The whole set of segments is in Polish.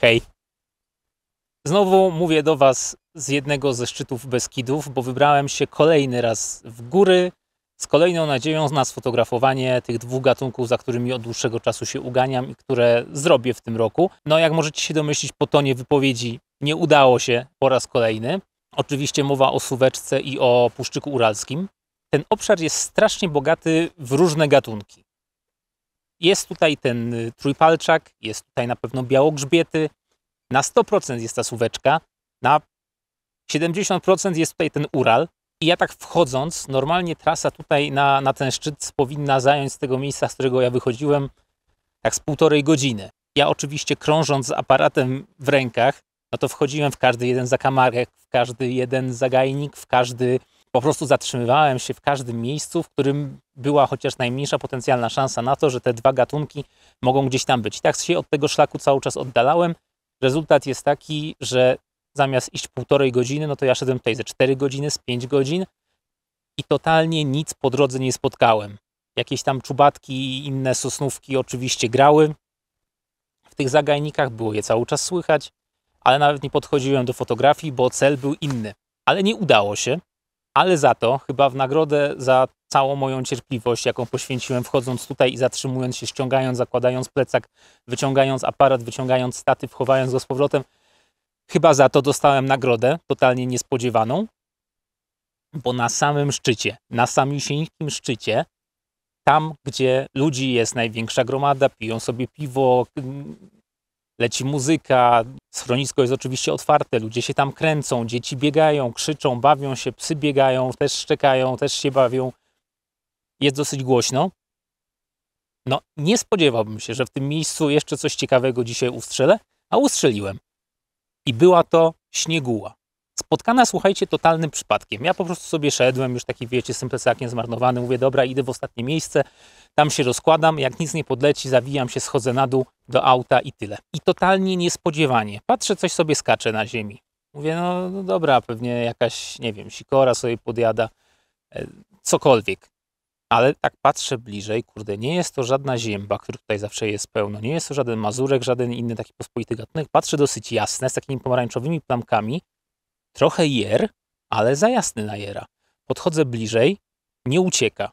Hej. Znowu mówię do Was z jednego ze szczytów Beskidów, bo wybrałem się kolejny raz w góry z kolejną nadzieją na sfotografowanie tych dwóch gatunków, za którymi od dłuższego czasu się uganiam i które zrobię w tym roku. No, jak możecie się domyślić, po tonie wypowiedzi nie udało się po raz kolejny. Oczywiście mowa o suweczce i o puszczyku uralskim. Ten obszar jest strasznie bogaty w różne gatunki. Jest tutaj ten y, trójpalczak, jest tutaj na pewno białogrzbiety. Na 100% jest ta suweczka, na 70% jest tutaj ten Ural. I ja tak wchodząc, normalnie trasa tutaj na, na ten szczyt powinna zająć z tego miejsca, z którego ja wychodziłem, tak z półtorej godziny. Ja oczywiście krążąc z aparatem w rękach, no to wchodziłem w każdy jeden zakamarek, w każdy jeden zagajnik, w każdy po prostu zatrzymywałem się w każdym miejscu, w którym była chociaż najmniejsza potencjalna szansa na to, że te dwa gatunki mogą gdzieś tam być. I tak się od tego szlaku cały czas oddalałem. Rezultat jest taki, że zamiast iść półtorej godziny, no to ja szedłem tutaj ze 4 godziny, z 5 godzin i totalnie nic po drodze nie spotkałem. Jakieś tam czubatki i inne sosnówki oczywiście grały. W tych zagajnikach było je cały czas słychać, ale nawet nie podchodziłem do fotografii, bo cel był inny. Ale nie udało się ale za to, chyba w nagrodę za całą moją cierpliwość, jaką poświęciłem wchodząc tutaj i zatrzymując się, ściągając, zakładając plecak, wyciągając aparat, wyciągając statyw, chowając go z powrotem, chyba za to dostałem nagrodę totalnie niespodziewaną, bo na samym szczycie, na samisieńkim szczycie, tam gdzie ludzi jest największa gromada, piją sobie piwo, leci muzyka, schronisko jest oczywiście otwarte, ludzie się tam kręcą, dzieci biegają, krzyczą, bawią się, psy biegają, też szczekają, też się bawią. Jest dosyć głośno. No, nie spodziewałbym się, że w tym miejscu jeszcze coś ciekawego dzisiaj ustrzelę, a ustrzeliłem. I była to śnieguła. Spotkana, słuchajcie, totalnym przypadkiem. Ja po prostu sobie szedłem, już taki, wiecie, symplesakiem zmarnowany. Mówię, dobra, idę w ostatnie miejsce, tam się rozkładam, jak nic nie podleci, zawijam się, schodzę na dół do auta i tyle. I totalnie niespodziewanie. Patrzę, coś sobie skacze na ziemi. Mówię, no, no dobra, pewnie jakaś, nie wiem, sikora sobie podjada, e, cokolwiek. Ale tak patrzę bliżej, kurde, nie jest to żadna zięba, która tutaj zawsze jest pełno, nie jest to żaden mazurek, żaden inny taki pospolity gatunek. Patrzę dosyć jasne, z takimi pomarańczowymi plamkami, trochę jer, ale za jasny na jera. Podchodzę bliżej, nie ucieka.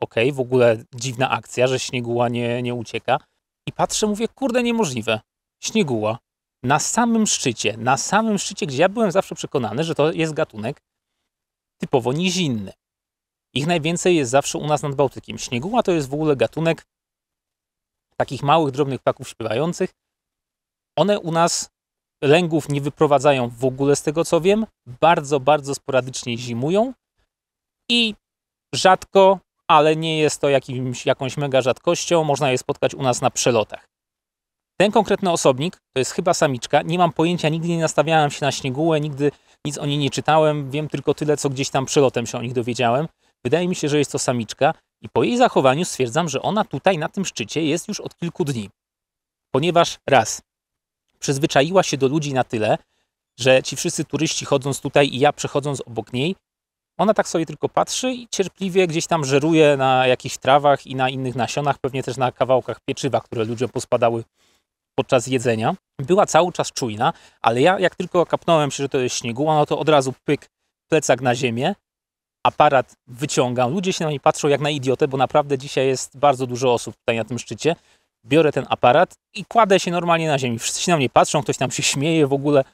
Okej, okay, w ogóle dziwna akcja, że śnieguła nie, nie ucieka i patrzę, mówię, kurde, niemożliwe. Śnieguła. Na samym szczycie, na samym szczycie, gdzie ja byłem zawsze przekonany, że to jest gatunek typowo nizinny. Ich najwięcej jest zawsze u nas nad Bałtykiem. Śnieguła to jest w ogóle gatunek takich małych, drobnych ptaków śpiewających. One u nas lęgów nie wyprowadzają w ogóle z tego co wiem. Bardzo, bardzo sporadycznie zimują i rzadko ale nie jest to jakimś, jakąś mega rzadkością, można je spotkać u nas na przelotach. Ten konkretny osobnik to jest chyba samiczka, nie mam pojęcia, nigdy nie nastawiałem się na śniegułę, nigdy nic o niej nie czytałem, wiem tylko tyle, co gdzieś tam przelotem się o nich dowiedziałem. Wydaje mi się, że jest to samiczka i po jej zachowaniu stwierdzam, że ona tutaj na tym szczycie jest już od kilku dni. Ponieważ raz, przyzwyczaiła się do ludzi na tyle, że ci wszyscy turyści chodząc tutaj i ja przechodząc obok niej, ona tak sobie tylko patrzy i cierpliwie gdzieś tam żeruje na jakichś trawach i na innych nasionach, pewnie też na kawałkach pieczywa, które ludziom pospadały podczas jedzenia. Była cały czas czujna, ale ja jak tylko kapnąłem się, że to jest śnieguła, no to od razu pyk, plecak na ziemię, aparat wyciągam. Ludzie się na mnie patrzą jak na idiotę, bo naprawdę dzisiaj jest bardzo dużo osób tutaj na tym szczycie. Biorę ten aparat i kładę się normalnie na ziemi. Wszyscy się na mnie patrzą, ktoś tam się śmieje w ogóle,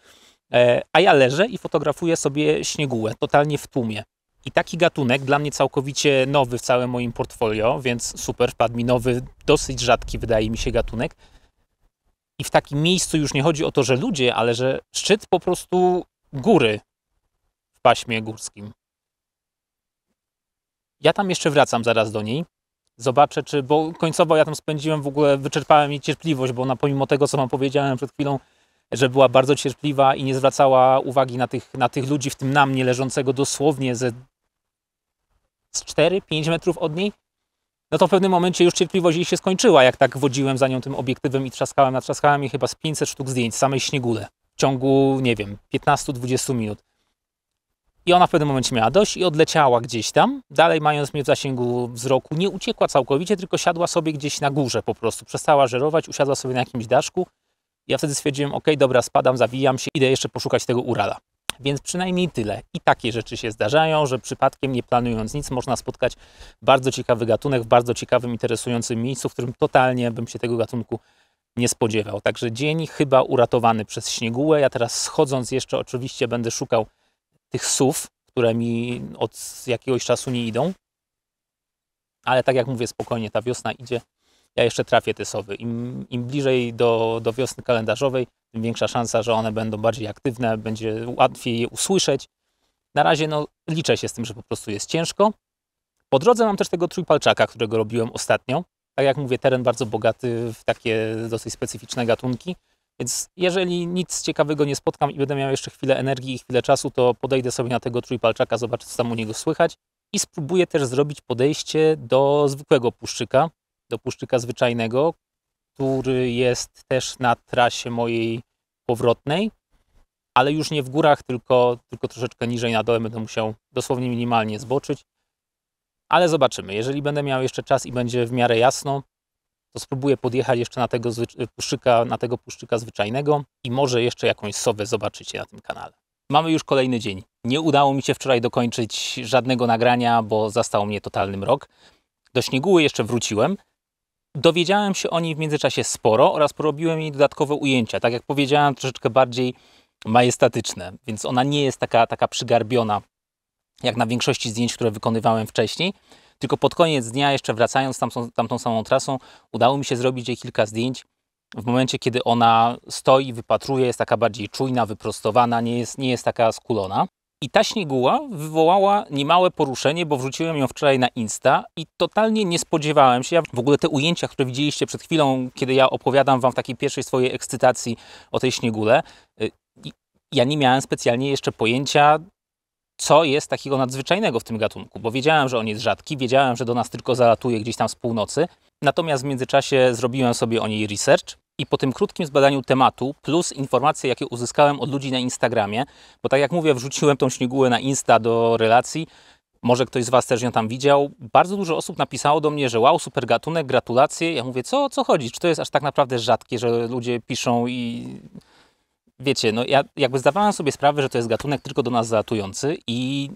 e, a ja leżę i fotografuję sobie śniegułę totalnie w tłumie. I taki gatunek dla mnie całkowicie nowy w całym moim portfolio, więc super, wpadł mi nowy, dosyć rzadki wydaje mi się gatunek. I w takim miejscu już nie chodzi o to, że ludzie, ale że szczyt po prostu góry w paśmie górskim. Ja tam jeszcze wracam zaraz do niej. Zobaczę, czy, bo końcowo ja tam spędziłem w ogóle, wyczerpałem jej cierpliwość, bo ona pomimo tego, co wam powiedziałem przed chwilą, że była bardzo cierpliwa i nie zwracała uwagi na tych, na tych ludzi, w tym na mnie leżącego dosłownie ze z 4-5 metrów od niej, no to w pewnym momencie już cierpliwość jej się skończyła, jak tak wodziłem za nią tym obiektywem i trzaskałem, natrzaskałem jej chyba z 500 sztuk zdjęć samej śniegule w ciągu, nie wiem, 15-20 minut. I ona w pewnym momencie miała dość i odleciała gdzieś tam, dalej mając mnie w zasięgu wzroku. Nie uciekła całkowicie, tylko siadła sobie gdzieś na górze po prostu. Przestała żerować, usiadła sobie na jakimś daszku. Ja wtedy stwierdziłem, ok, dobra, spadam, zawijam się, idę jeszcze poszukać tego Urala. Więc przynajmniej tyle. I takie rzeczy się zdarzają, że przypadkiem nie planując nic można spotkać bardzo ciekawy gatunek w bardzo ciekawym, interesującym miejscu, w którym totalnie bym się tego gatunku nie spodziewał. Także dzień chyba uratowany przez śniegułę. Ja teraz schodząc jeszcze oczywiście będę szukał tych sów, które mi od jakiegoś czasu nie idą. Ale tak jak mówię, spokojnie ta wiosna idzie ja jeszcze trafię te sowy. Im, im bliżej do, do wiosny kalendarzowej, tym większa szansa, że one będą bardziej aktywne, będzie łatwiej je usłyszeć. Na razie no, liczę się z tym, że po prostu jest ciężko. Po drodze mam też tego trójpalczaka, którego robiłem ostatnio. Tak jak mówię, teren bardzo bogaty w takie dosyć specyficzne gatunki. Więc jeżeli nic ciekawego nie spotkam i będę miał jeszcze chwilę energii i chwilę czasu, to podejdę sobie na tego trójpalczaka, zobaczę co tam u niego słychać i spróbuję też zrobić podejście do zwykłego puszczyka, do Puszczyka Zwyczajnego, który jest też na trasie mojej powrotnej, ale już nie w górach, tylko, tylko troszeczkę niżej na dole będę musiał dosłownie minimalnie zboczyć. Ale zobaczymy. Jeżeli będę miał jeszcze czas i będzie w miarę jasno, to spróbuję podjechać jeszcze na tego puszczyka, na tego puszczyka zwyczajnego i może jeszcze jakąś sowę zobaczycie na tym kanale. Mamy już kolejny dzień. Nie udało mi się wczoraj dokończyć żadnego nagrania, bo zastał mnie totalny mrok. Do Śnieguły jeszcze wróciłem, Dowiedziałem się o niej w międzyczasie sporo oraz porobiłem jej dodatkowe ujęcia, tak jak powiedziałem, troszeczkę bardziej majestatyczne, więc ona nie jest taka, taka przygarbiona jak na większości zdjęć, które wykonywałem wcześniej. Tylko pod koniec dnia, jeszcze wracając tamtą, tamtą samą trasą, udało mi się zrobić jej kilka zdjęć. W momencie, kiedy ona stoi, wypatruje, jest taka bardziej czujna, wyprostowana, nie jest, nie jest taka skulona. I ta śnieguła wywołała niemałe poruszenie, bo wrzuciłem ją wczoraj na Insta i totalnie nie spodziewałem się. Ja w ogóle te ujęcia, które widzieliście przed chwilą, kiedy ja opowiadam wam w takiej pierwszej swojej ekscytacji o tej śniegule, y, ja nie miałem specjalnie jeszcze pojęcia, co jest takiego nadzwyczajnego w tym gatunku, bo wiedziałem, że on jest rzadki, wiedziałem, że do nas tylko zalatuje gdzieś tam z północy. Natomiast w międzyczasie zrobiłem sobie o niej research, i po tym krótkim zbadaniu tematu, plus informacje, jakie uzyskałem od ludzi na Instagramie, bo tak jak mówię, wrzuciłem tą śmigułę na Insta do relacji, może ktoś z Was też ją tam widział. Bardzo dużo osób napisało do mnie, że wow, super gatunek, gratulacje. Ja mówię, co, co chodzi? Czy to jest aż tak naprawdę rzadkie, że ludzie piszą i wiecie, no ja jakby zdawałem sobie sprawę, że to jest gatunek tylko do nas zalatujący i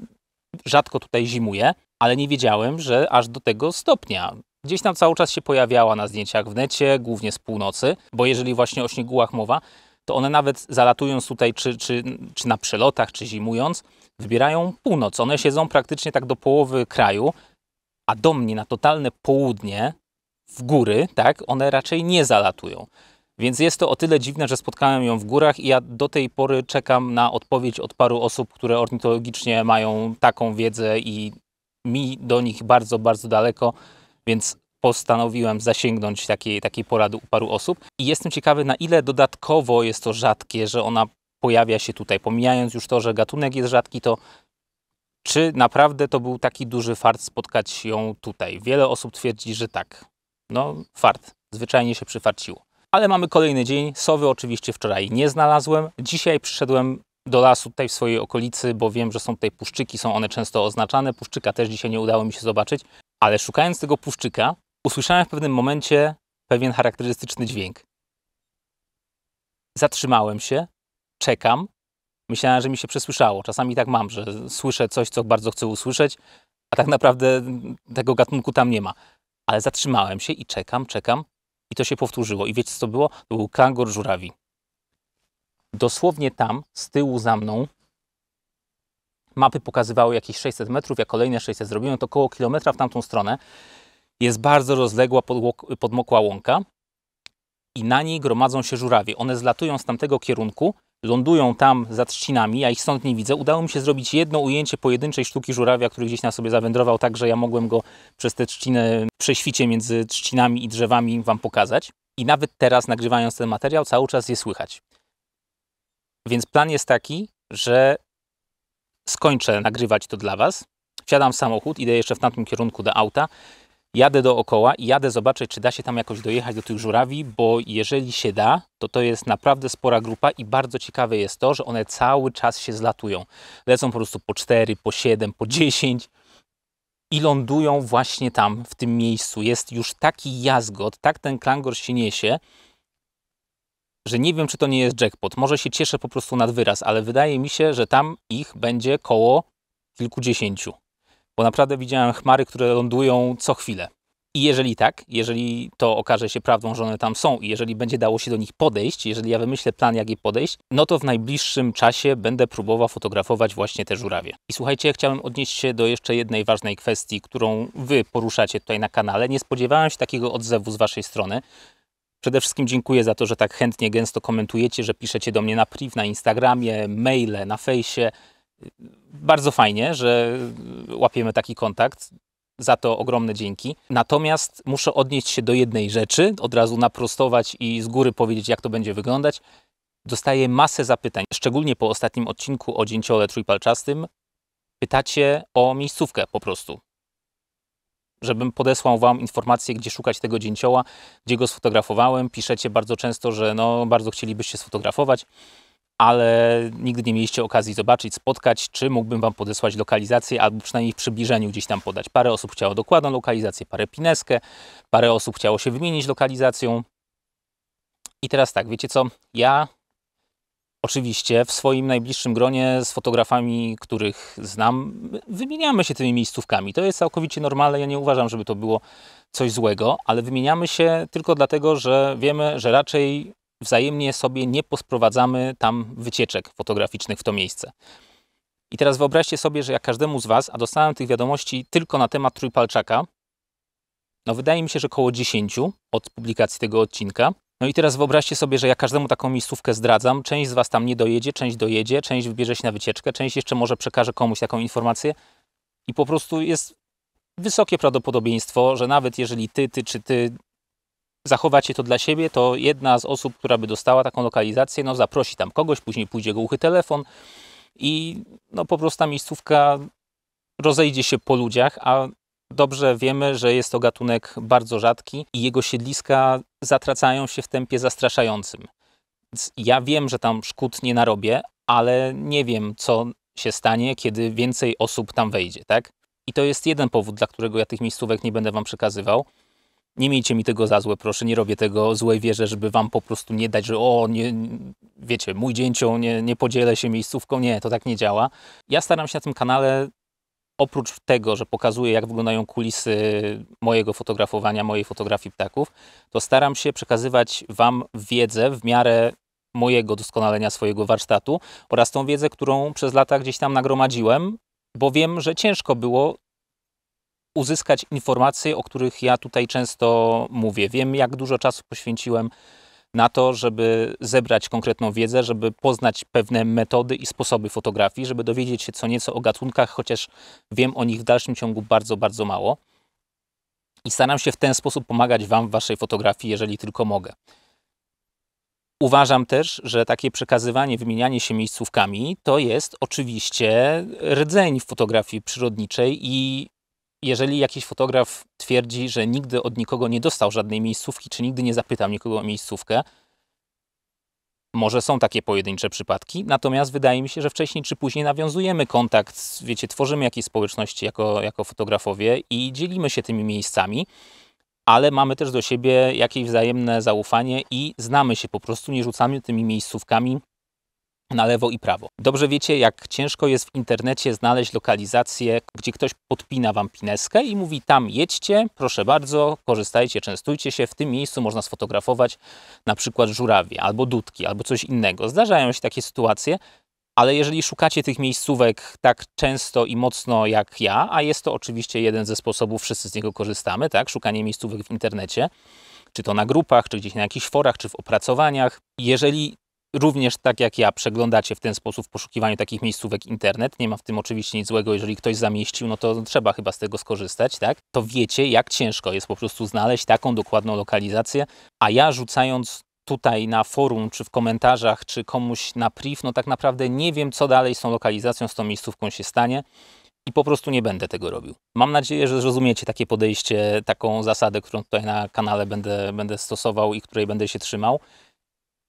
rzadko tutaj zimuje, ale nie wiedziałem, że aż do tego stopnia gdzieś tam cały czas się pojawiała na zdjęciach w necie, głównie z północy, bo jeżeli właśnie o śniegułach mowa, to one nawet zalatując tutaj, czy, czy, czy na przelotach, czy zimując, wybierają północ. One siedzą praktycznie tak do połowy kraju, a do mnie na totalne południe, w góry, tak, one raczej nie zalatują. Więc jest to o tyle dziwne, że spotkałem ją w górach i ja do tej pory czekam na odpowiedź od paru osób, które ornitologicznie mają taką wiedzę i mi do nich bardzo, bardzo daleko, więc postanowiłem zasięgnąć takiej, takiej porady u paru osób. I jestem ciekawy, na ile dodatkowo jest to rzadkie, że ona pojawia się tutaj. Pomijając już to, że gatunek jest rzadki, to czy naprawdę to był taki duży fart spotkać ją tutaj? Wiele osób twierdzi, że tak. No, fart. Zwyczajnie się przyfarciło. Ale mamy kolejny dzień. Sowy oczywiście wczoraj nie znalazłem. Dzisiaj przyszedłem do lasu tutaj w swojej okolicy, bo wiem, że są tutaj puszczyki, są one często oznaczane. Puszczyka też dzisiaj nie udało mi się zobaczyć. Ale szukając tego puszczyka, usłyszałem w pewnym momencie pewien charakterystyczny dźwięk. Zatrzymałem się, czekam. Myślałem, że mi się przesłyszało. Czasami tak mam, że słyszę coś, co bardzo chcę usłyszeć, a tak naprawdę tego gatunku tam nie ma. Ale zatrzymałem się i czekam, czekam. I to się powtórzyło. I wiecie, co to było? To był kangor żurawi. Dosłownie tam, z tyłu za mną, mapy pokazywały jakieś 600 metrów, ja kolejne 600 zrobiłem, to około kilometra w tamtą stronę jest bardzo rozległa podmokła łąka i na niej gromadzą się żurawie. One zlatują z tamtego kierunku, lądują tam za trzcinami, ja ich stąd nie widzę. Udało mi się zrobić jedno ujęcie pojedynczej sztuki żurawia, który gdzieś na sobie zawędrował, tak że ja mogłem go przez te trzciny, prześwicie między trzcinami i drzewami Wam pokazać. I nawet teraz, nagrywając ten materiał, cały czas je słychać. Więc plan jest taki, że skończę nagrywać to dla Was, wsiadam w samochód, idę jeszcze w tamtym kierunku do auta, jadę dookoła i jadę zobaczyć, czy da się tam jakoś dojechać do tych żurawi, bo jeżeli się da, to to jest naprawdę spora grupa i bardzo ciekawe jest to, że one cały czas się zlatują. Lecą po prostu po 4, po 7, po 10 i lądują właśnie tam, w tym miejscu. Jest już taki jazgot, tak ten klangor się niesie, że nie wiem, czy to nie jest jackpot. Może się cieszę po prostu nad wyraz, ale wydaje mi się, że tam ich będzie koło kilkudziesięciu. Bo naprawdę widziałem chmary, które lądują co chwilę. I jeżeli tak, jeżeli to okaże się prawdą, że one tam są i jeżeli będzie dało się do nich podejść, jeżeli ja wymyślę plan, jak je podejść, no to w najbliższym czasie będę próbował fotografować właśnie te żurawie. I słuchajcie, ja chciałem odnieść się do jeszcze jednej ważnej kwestii, którą wy poruszacie tutaj na kanale. Nie spodziewałem się takiego odzewu z waszej strony, Przede wszystkim dziękuję za to, że tak chętnie, gęsto komentujecie, że piszecie do mnie na priv, na Instagramie, maile, na fejsie. Bardzo fajnie, że łapiemy taki kontakt. Za to ogromne dzięki. Natomiast muszę odnieść się do jednej rzeczy, od razu naprostować i z góry powiedzieć, jak to będzie wyglądać. Dostaję masę zapytań, szczególnie po ostatnim odcinku o dzięciole trójpalczastym. Pytacie o miejscówkę po prostu żebym podesłał Wam informację, gdzie szukać tego dzięcioła, gdzie go sfotografowałem. Piszecie bardzo często, że no, bardzo chcielibyście sfotografować, ale nigdy nie mieliście okazji zobaczyć, spotkać, czy mógłbym Wam podesłać lokalizację, albo przynajmniej w przybliżeniu gdzieś tam podać. Parę osób chciało dokładną lokalizację, parę pineskę, parę osób chciało się wymienić lokalizacją. I teraz tak, wiecie co, ja Oczywiście w swoim najbliższym gronie z fotografami, których znam, wymieniamy się tymi miejscówkami. To jest całkowicie normalne. Ja nie uważam, żeby to było coś złego, ale wymieniamy się tylko dlatego, że wiemy, że raczej wzajemnie sobie nie posprowadzamy tam wycieczek fotograficznych w to miejsce. I teraz wyobraźcie sobie, że jak każdemu z Was, a dostałem tych wiadomości tylko na temat Trójpalczaka, no wydaje mi się, że około 10 od publikacji tego odcinka, no i teraz wyobraźcie sobie, że ja każdemu taką miejscówkę zdradzam, część z Was tam nie dojedzie, część dojedzie, część wybierze się na wycieczkę, część jeszcze może przekaże komuś taką informację i po prostu jest wysokie prawdopodobieństwo, że nawet jeżeli Ty, Ty czy Ty zachowacie to dla siebie, to jedna z osób, która by dostała taką lokalizację, no zaprosi tam kogoś, później pójdzie go uchy telefon i no po prostu ta miejscówka rozejdzie się po ludziach, a dobrze wiemy, że jest to gatunek bardzo rzadki i jego siedliska zatracają się w tempie zastraszającym. ja wiem, że tam szkód nie narobię, ale nie wiem, co się stanie, kiedy więcej osób tam wejdzie, tak? I to jest jeden powód, dla którego ja tych miejscówek nie będę wam przekazywał. Nie miejcie mi tego za złe, proszę, nie robię tego złej wierze, żeby wam po prostu nie dać, że o, nie, wiecie, mój dzięcią, nie, nie podzielę się miejscówką. Nie, to tak nie działa. Ja staram się na tym kanale oprócz tego, że pokazuję, jak wyglądają kulisy mojego fotografowania, mojej fotografii ptaków, to staram się przekazywać Wam wiedzę w miarę mojego doskonalenia swojego warsztatu oraz tą wiedzę, którą przez lata gdzieś tam nagromadziłem, bo wiem, że ciężko było uzyskać informacje, o których ja tutaj często mówię. Wiem, jak dużo czasu poświęciłem na to, żeby zebrać konkretną wiedzę, żeby poznać pewne metody i sposoby fotografii, żeby dowiedzieć się co nieco o gatunkach, chociaż wiem o nich w dalszym ciągu bardzo, bardzo mało. I staram się w ten sposób pomagać Wam w Waszej fotografii, jeżeli tylko mogę. Uważam też, że takie przekazywanie, wymienianie się miejscówkami to jest oczywiście rdzeń w fotografii przyrodniczej i jeżeli jakiś fotograf twierdzi, że nigdy od nikogo nie dostał żadnej miejscówki, czy nigdy nie zapytał nikogo o miejscówkę, może są takie pojedyncze przypadki, natomiast wydaje mi się, że wcześniej czy później nawiązujemy kontakt, wiecie, tworzymy jakieś społeczności jako, jako fotografowie i dzielimy się tymi miejscami, ale mamy też do siebie jakieś wzajemne zaufanie i znamy się po prostu, nie rzucamy tymi miejscówkami na lewo i prawo. Dobrze wiecie, jak ciężko jest w internecie znaleźć lokalizację, gdzie ktoś podpina wam pineskę i mówi tam jedźcie, proszę bardzo, korzystajcie, częstujcie się, w tym miejscu można sfotografować na przykład żurawie, albo dudki, albo coś innego. Zdarzają się takie sytuacje, ale jeżeli szukacie tych miejscówek tak często i mocno jak ja, a jest to oczywiście jeden ze sposobów, wszyscy z niego korzystamy, tak, szukanie miejscówek w internecie, czy to na grupach, czy gdzieś na jakichś forach, czy w opracowaniach. Jeżeli również tak jak ja przeglądacie w ten sposób w poszukiwaniu takich miejscówek internet, nie ma w tym oczywiście nic złego, jeżeli ktoś zamieścił, no to trzeba chyba z tego skorzystać, tak? To wiecie, jak ciężko jest po prostu znaleźć taką dokładną lokalizację, a ja rzucając tutaj na forum, czy w komentarzach, czy komuś na priv, no tak naprawdę nie wiem, co dalej z tą lokalizacją, z tą miejscówką się stanie i po prostu nie będę tego robił. Mam nadzieję, że zrozumiecie takie podejście, taką zasadę, którą tutaj na kanale będę, będę stosował i której będę się trzymał.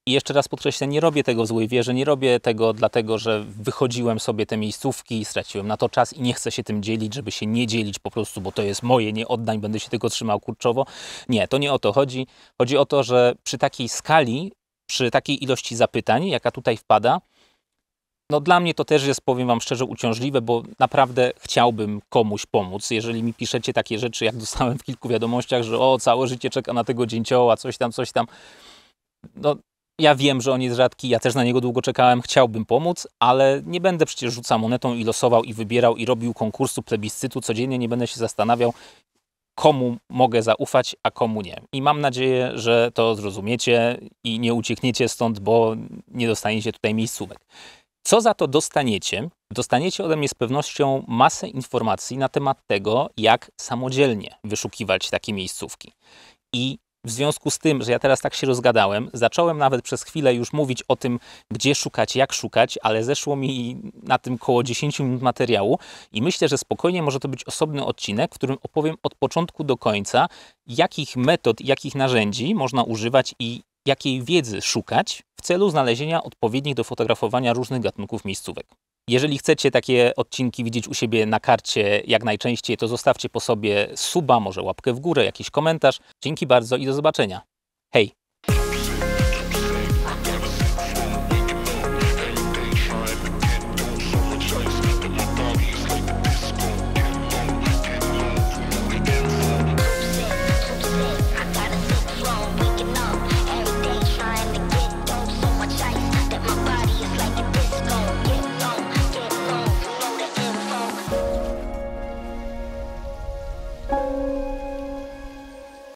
I jeszcze raz podkreślę, nie robię tego w złej wierze, nie robię tego dlatego, że wychodziłem sobie te miejscówki i straciłem na to czas i nie chcę się tym dzielić, żeby się nie dzielić po prostu, bo to jest moje, nie oddań, będę się tego trzymał kurczowo. Nie, to nie o to chodzi. Chodzi o to, że przy takiej skali, przy takiej ilości zapytań, jaka tutaj wpada, no dla mnie to też jest, powiem Wam szczerze, uciążliwe, bo naprawdę chciałbym komuś pomóc. Jeżeli mi piszecie takie rzeczy, jak dostałem w kilku wiadomościach, że o, całe życie czeka na tego dzięcioła, coś tam, coś tam. No ja wiem, że on jest rzadki, ja też na niego długo czekałem, chciałbym pomóc, ale nie będę przecież rzucał monetą i losował i wybierał i robił konkursu plebiscytu codziennie, nie będę się zastanawiał, komu mogę zaufać, a komu nie. I mam nadzieję, że to zrozumiecie i nie uciekniecie stąd, bo nie dostaniecie tutaj miejscówek. Co za to dostaniecie? Dostaniecie ode mnie z pewnością masę informacji na temat tego, jak samodzielnie wyszukiwać takie miejscówki. I w związku z tym, że ja teraz tak się rozgadałem, zacząłem nawet przez chwilę już mówić o tym, gdzie szukać, jak szukać, ale zeszło mi na tym koło 10 minut materiału i myślę, że spokojnie może to być osobny odcinek, w którym opowiem od początku do końca, jakich metod, jakich narzędzi można używać i jakiej wiedzy szukać w celu znalezienia odpowiednich do fotografowania różnych gatunków miejscówek. Jeżeli chcecie takie odcinki widzieć u siebie na karcie jak najczęściej, to zostawcie po sobie suba, może łapkę w górę, jakiś komentarz. Dzięki bardzo i do zobaczenia. Hej!